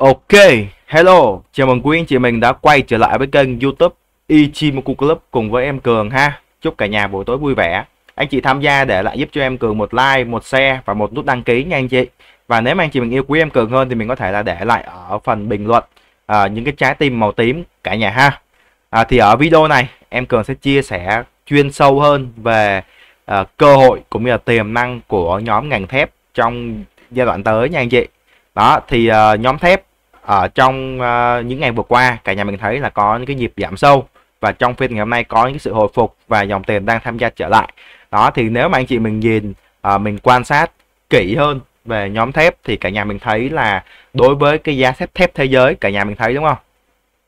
Ok, hello, chào mừng quý anh chị mình đã quay trở lại với kênh youtube Ichimoku Club cùng với em Cường ha Chúc cả nhà buổi tối vui vẻ Anh chị tham gia để lại giúp cho em Cường một like, một share và một nút đăng ký nha anh chị Và nếu mà anh chị mình yêu quý em Cường hơn thì mình có thể là để lại ở phần bình luận à, những cái trái tim màu tím cả nhà ha à, Thì ở video này em Cường sẽ chia sẻ chuyên sâu hơn về à, cơ hội cũng như là tiềm năng của nhóm ngành thép trong giai đoạn tới nha anh chị đó thì uh, nhóm thép ở ờ, trong uh, những ngày vừa qua cả nhà mình thấy là có những cái nhịp giảm sâu và trong phiên ngày hôm nay có những cái sự hồi phục và dòng tiền đang tham gia trở lại đó thì nếu mà anh chị mình nhìn uh, mình quan sát kỹ hơn về nhóm thép thì cả nhà mình thấy là đối với cái giá thép thép thế giới cả nhà mình thấy đúng không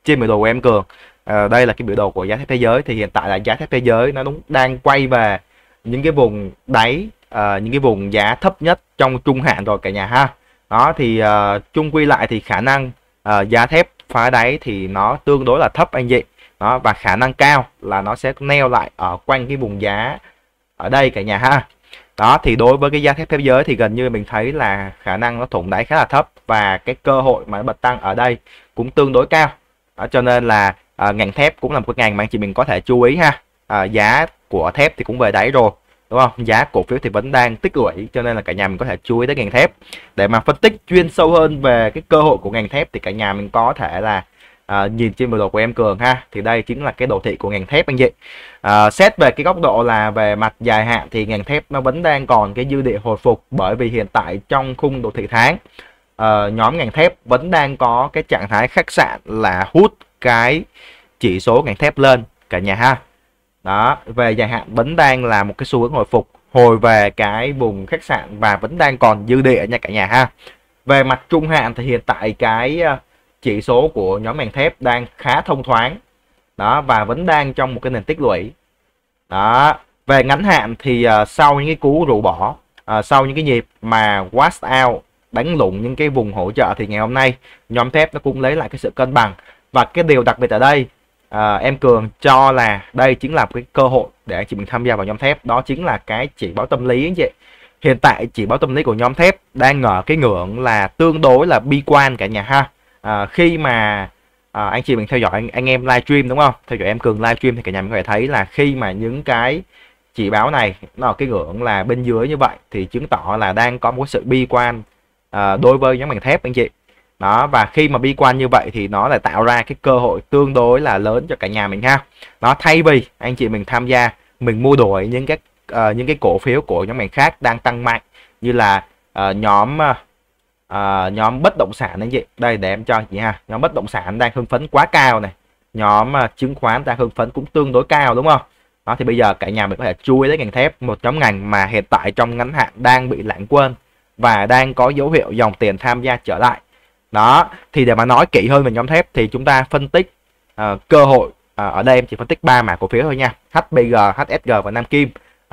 trên biểu đồ của em cường uh, đây là cái biểu đồ của giá thép thế giới thì hiện tại là giá thép thế giới nó đúng đang quay về những cái vùng đáy uh, những cái vùng giá thấp nhất trong trung hạn rồi cả nhà ha đó thì uh, chung quy lại thì khả năng uh, giá thép phá đáy thì nó tương đối là thấp anh chị đó và khả năng cao là nó sẽ neo lại ở quanh cái vùng giá ở đây cả nhà ha đó thì đối với cái giá thép thế giới thì gần như mình thấy là khả năng nó thủng đáy khá là thấp và cái cơ hội mà bật tăng ở đây cũng tương đối cao đó, cho nên là à, ngành thép cũng là một cái ngành mà anh chị mình có thể chú ý ha à, giá của thép thì cũng về đáy rồi đúng không giá cổ phiếu thì vẫn đang tích lũy cho nên là cả nhà mình có thể chú ý tới ngành thép để mà phân tích chuyên sâu hơn về cái cơ hội của ngành thép thì cả nhà mình có thể là à, nhìn trên biểu đồ của em cường ha thì đây chính là cái đồ thị của ngành thép anh chị à, xét về cái góc độ là về mặt dài hạn thì ngành thép nó vẫn đang còn cái dư địa hồi phục bởi vì hiện tại trong khung đồ thị tháng à, nhóm ngành thép vẫn đang có cái trạng thái khách sạn là hút cái chỉ số ngành thép lên cả nhà ha đó về dài hạn vẫn đang là một cái xu hướng hồi phục hồi về cái vùng khách sạn và vẫn đang còn dư địa nha cả nhà ha về mặt trung hạn thì hiện tại cái ờ, chỉ số của nhóm hàng thép đang khá thông thoáng đó và vẫn đang trong một cái nền tích lũy đó về ngắn hạn thì uh, sau những cái cú rụ bỏ uh, sau những cái nhịp mà wash out đánh lụng những cái vùng hỗ trợ thì ngày hôm nay nhóm thép nó cũng lấy lại cái sự cân bằng và cái điều đặc biệt ở đây à, em cường cho là đây chính là cái cơ hội để anh chị mình tham gia vào nhóm thép đó chính là cái chỉ báo tâm lý anh chị hiện tại chỉ báo tâm lý của nhóm thép đang ở cái ngưỡng là tương đối là bi quan cả nhà ha à, khi mà à, anh chị mình theo dõi anh, anh em livestream đúng không theo dõi em cường livestream thì cả nhà mình có thể thấy là khi mà những cái chỉ báo này nó ở cái ngưỡng là bên dưới như vậy thì chứng tỏ là đang có một sự bi quan à, đối với nhóm bằng thép anh chị đó và khi mà bi quan như vậy thì nó lại tạo ra cái cơ hội tương đối là lớn cho cả nhà mình ha nó thay vì anh chị mình tham gia mình mua đuổi những cái uh, những cái cổ phiếu của nhóm ngành khác đang tăng mạnh như là uh, nhóm uh, uh, nhóm bất động sản anh chị đây để em cho chị ha nhóm bất động sản đang hưng phấn quá cao này nhóm uh, chứng khoán đang hưng phấn cũng tương đối cao đúng không đó thì bây giờ cả nhà mình có thể chui lấy ngành thép một nhóm ngành mà hiện tại trong ngắn hạn đang bị lãng quên và đang có dấu hiệu dòng tiền tham gia trở lại đó thì để mà nói kỹ hơn về nhóm thép thì chúng ta phân tích uh, cơ hội uh, ở đây em chỉ phân tích ba mã cổ phiếu thôi nha HBG, HSG và Nam Kim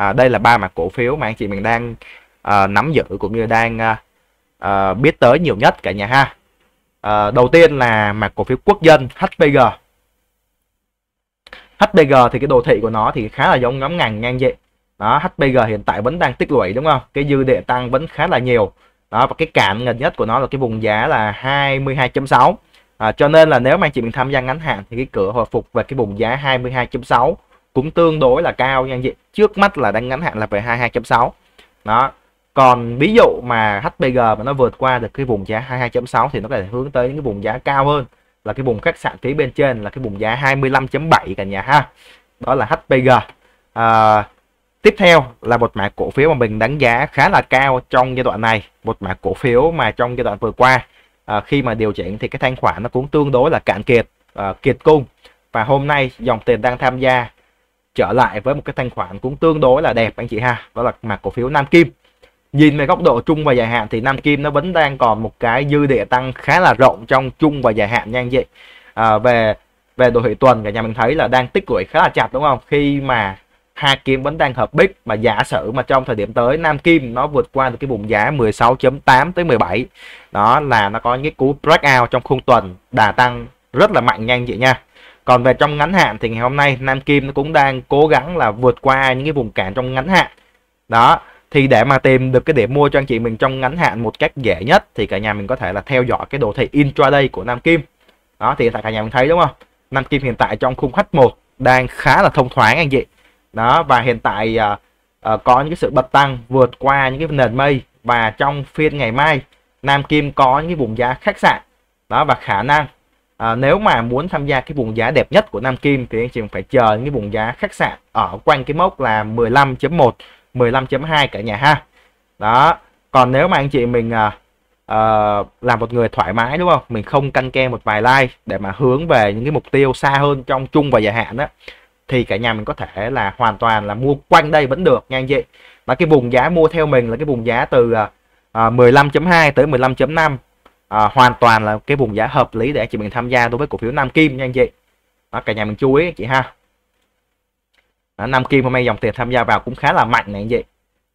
uh, đây là ba mã cổ phiếu mà anh chị mình đang uh, nắm giữ cũng như đang uh, uh, biết tới nhiều nhất cả nhà ha uh, đầu tiên là mã cổ phiếu quốc dân HBG. HBG thì cái đồ thị của nó thì khá là giống nhóm ngành ngang vậy đó HBG hiện tại vẫn đang tích lũy đúng không cái dư địa tăng vẫn khá là nhiều đó và cái cản gần nhất của nó là cái vùng giá là 22.6 à, cho nên là nếu mà anh chị mình tham gia ngắn hạn thì cái cửa hồi phục về cái vùng giá 22.6 cũng tương đối là cao nha anh chị trước mắt là đang ngắn hạn là về 22.6 đó còn ví dụ mà HPG mà nó vượt qua được cái vùng giá 22.6 thì nó có thể hướng tới những cái vùng giá cao hơn là cái vùng khách sạn phía bên trên là cái vùng giá 25.7 cả nhà ha đó là HPG à, Tiếp theo là một mã cổ phiếu mà mình đánh giá khá là cao trong giai đoạn này, một mã cổ phiếu mà trong giai đoạn vừa qua à, khi mà điều chỉnh thì cái thanh khoản nó cũng tương đối là cạn kiệt, à, kiệt cung và hôm nay dòng tiền đang tham gia trở lại với một cái thanh khoản cũng tương đối là đẹp anh chị ha, đó là mã cổ phiếu Nam Kim. Nhìn về góc độ chung và dài hạn thì Nam Kim nó vẫn đang còn một cái dư địa tăng khá là rộng trong chung và dài hạn nha anh chị. À, về về đồ thị tuần cả nhà mình thấy là đang tích lũy khá là chặt đúng không? Khi mà hai kim vẫn đang hợp bích mà giả sử mà trong thời điểm tới Nam Kim nó vượt qua được cái vùng giá 16.8 tới 17 đó là nó có những cái cú breakout trong khung tuần đà tăng rất là mạnh nhanh vậy nha còn về trong ngắn hạn thì ngày hôm nay Nam Kim nó cũng đang cố gắng là vượt qua những cái vùng cản trong ngắn hạn đó thì để mà tìm được cái điểm mua cho anh chị mình trong ngắn hạn một cách dễ nhất thì cả nhà mình có thể là theo dõi cái đồ thị intraday của Nam Kim đó thì cả nhà mình thấy đúng không Nam Kim hiện tại trong khung H1 đang khá là thông thoáng anh chị đó và hiện tại à, à, có những cái sự bật tăng vượt qua những cái nền mây và trong phiên ngày mai Nam Kim có những cái vùng giá khách sạn đó và khả năng à, nếu mà muốn tham gia cái vùng giá đẹp nhất của Nam Kim thì anh chị phải chờ những cái vùng giá khách sạn ở quanh cái mốc là 15.1 15.2 cả nhà ha đó còn nếu mà anh chị mình à, à, là một người thoải mái đúng không mình không căn ke một vài like để mà hướng về những cái mục tiêu xa hơn trong chung và dài hạn đó thì cả nhà mình có thể là hoàn toàn là mua quanh đây vẫn được nha anh chị và cái vùng giá mua theo mình là cái vùng giá từ uh, à, à, 15.2 tới 15.5 uh, à, hoàn toàn là cái vùng giá hợp lý để chị mình tham gia đối với cổ phiếu Nam Kim nha anh chị đó, cả nhà mình chú ý chị ha đó, Nam Kim hôm nay dòng tiền tham gia vào cũng khá là mạnh này anh chị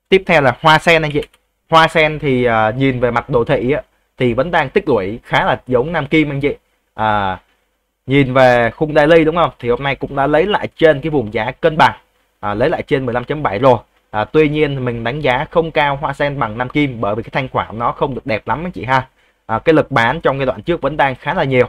tiếp theo là Hoa Sen anh chị Hoa Sen thì uh, nhìn về mặt đồ thị á, thì vẫn đang tích lũy khá là giống Nam Kim anh chị uh, nhìn về khung daily đúng không thì hôm nay cũng đã lấy lại trên cái vùng giá cân bằng à, lấy lại trên 15.7 rồi à, tuy nhiên mình đánh giá không cao hoa sen bằng nam kim bởi vì cái thanh khoản nó không được đẹp lắm anh chị ha à, cái lực bán trong giai đoạn trước vẫn đang khá là nhiều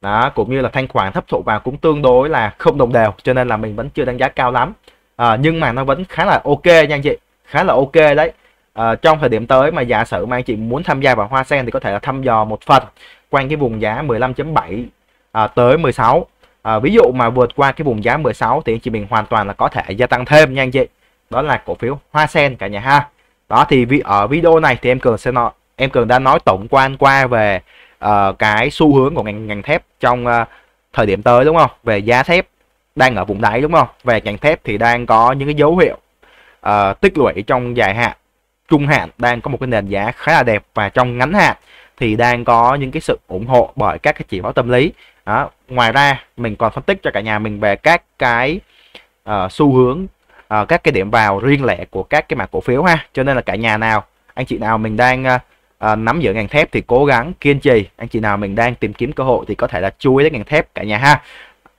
đó cũng như là thanh khoản hấp thụ vào cũng tương đối là không đồng đều cho nên là mình vẫn chưa đánh giá cao lắm à, nhưng mà nó vẫn khá là ok nha anh chị khá là ok đấy à, trong thời điểm tới mà giả sử mà anh chị muốn tham gia vào hoa sen thì có thể là thăm dò một phần quanh cái vùng giá 15.7 à, tới 16 à, ví dụ mà vượt qua cái vùng giá 16 thì anh chị mình hoàn toàn là có thể gia tăng thêm nha anh chị đó là cổ phiếu Hoa Sen cả nhà ha đó thì vì ở video này thì em cường sẽ nói em cường đã nói tổng quan qua về uh, cái xu hướng của ngành ngành thép trong uh, thời điểm tới đúng không về giá thép đang ở vùng đáy đúng không về ngành thép thì đang có những cái dấu hiệu uh, tích lũy trong dài hạn trung hạn đang có một cái nền giá khá là đẹp và trong ngắn hạn thì đang có những cái sự ủng hộ bởi các cái chỉ báo tâm lý đó. ngoài ra mình còn phân tích cho cả nhà mình về các cái uh, xu hướng uh, các cái điểm vào riêng lẻ của các cái mã cổ phiếu ha cho nên là cả nhà nào anh chị nào mình đang uh, nắm giữ ngành thép thì cố gắng kiên trì anh chị nào mình đang tìm kiếm cơ hội thì có thể là chú ý đến ngành thép cả nhà ha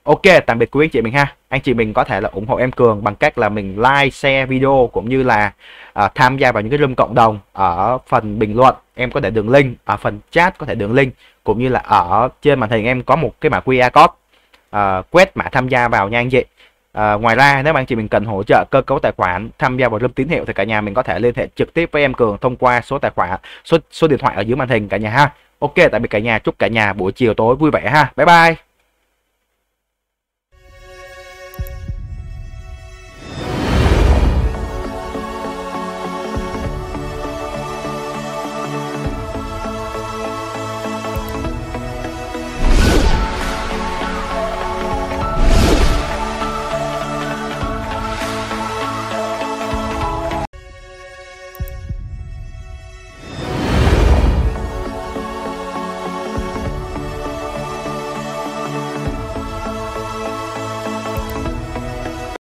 ok tạm biệt quý anh chị mình ha anh chị mình có thể là ủng hộ em cường bằng cách là mình like share video cũng như là uh, tham gia vào những cái room cộng đồng ở phần bình luận em có thể đường link ở phần chat có thể đường link cũng như là ở trên màn hình em có một cái mã QR code uh, quét mã tham gia vào nha anh chị À, ngoài ra nếu bạn chị mình cần hỗ trợ cơ cấu tài khoản tham gia vào room tín hiệu thì cả nhà mình có thể liên hệ trực tiếp với em Cường thông qua số tài khoản số số điện thoại ở dưới màn hình cả nhà ha. Ok tại biệt cả nhà chúc cả nhà buổi chiều tối vui vẻ ha. Bye bye.